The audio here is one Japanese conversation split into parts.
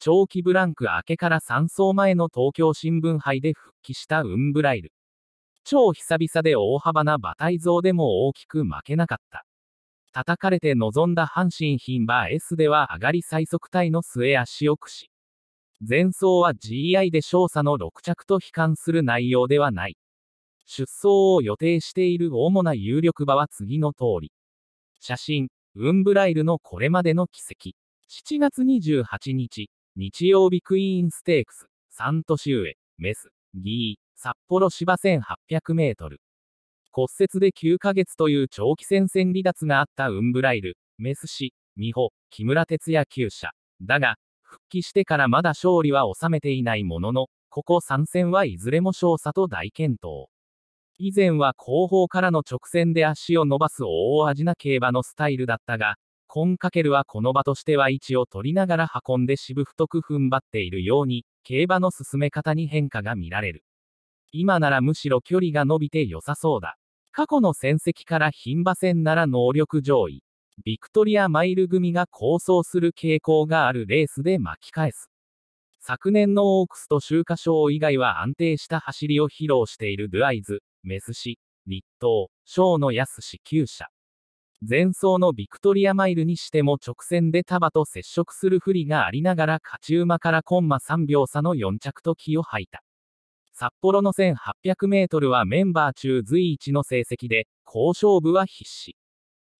長期ブランク明けから3走前の東京新聞杯で復帰したウンブライル。超久々で大幅な馬体増でも大きく負けなかった。叩かれて臨んだ阪神牝馬 S では上がり最速帯の末足を駆使。前走は GI で少佐の6着と悲観する内容ではない。出走を予定している主な有力馬は次の通り。写真、ウンブライルのこれまでの軌跡。7月28日、日曜日クイーンステークス、3年上、メス、ギー、札幌芝1800メートル。骨折で9ヶ月という長期戦線離脱があったウンブライル、メス氏、美穂、木村哲也厩舎。だが、復帰してからまだ勝利は収めていないものの、ここ3戦はいずれも少佐と大健闘。以前は後方からの直線で足を伸ばす大味な競馬のスタイルだったが、本かけるはこの場としては位置を取りながら運んで渋太く踏ん張っているように、競馬の進め方に変化が見られる。今ならむしろ距離が伸びて良さそうだ。過去の戦績から牝馬戦なら能力上位。ビクトリアマイル組が構想する傾向があるレースで巻き返す。昨年のオークスと秋華賞以外は安定した走りを披露しているドゥアイズ、メスシ、立東、ショーの安氏9社。前走のビクトリアマイルにしても直線で束と接触する不利がありながら勝ち馬からコンマ3秒差の4着と気を吐いた。札幌の 1800m はメンバー中随一の成績で、好勝負は必至。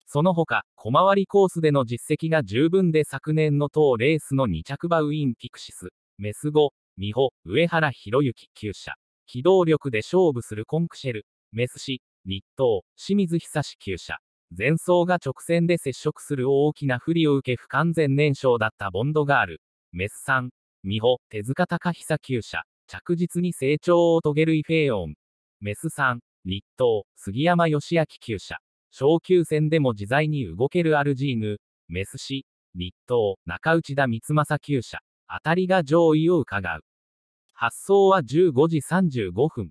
その他、小回りコースでの実績が十分で昨年の当レースの2着馬ウィンピクシス、メス5、美穂、上原博之厩舎、機動力で勝負するコンクシェル、メスシ、日東、清水久志厩舎、前走が直線で接触する大きな不利を受け不完全燃焼だったボンドガール、メスさん、美穂、手塚隆久厩舎、着実に成長を遂げるイフェーオン、メスさん、立東、杉山義明厩舎、小級戦でも自在に動けるアルジーヌ、メス氏、立東、中内田光政厩舎、あたりが上位を伺う。発送は15時35分。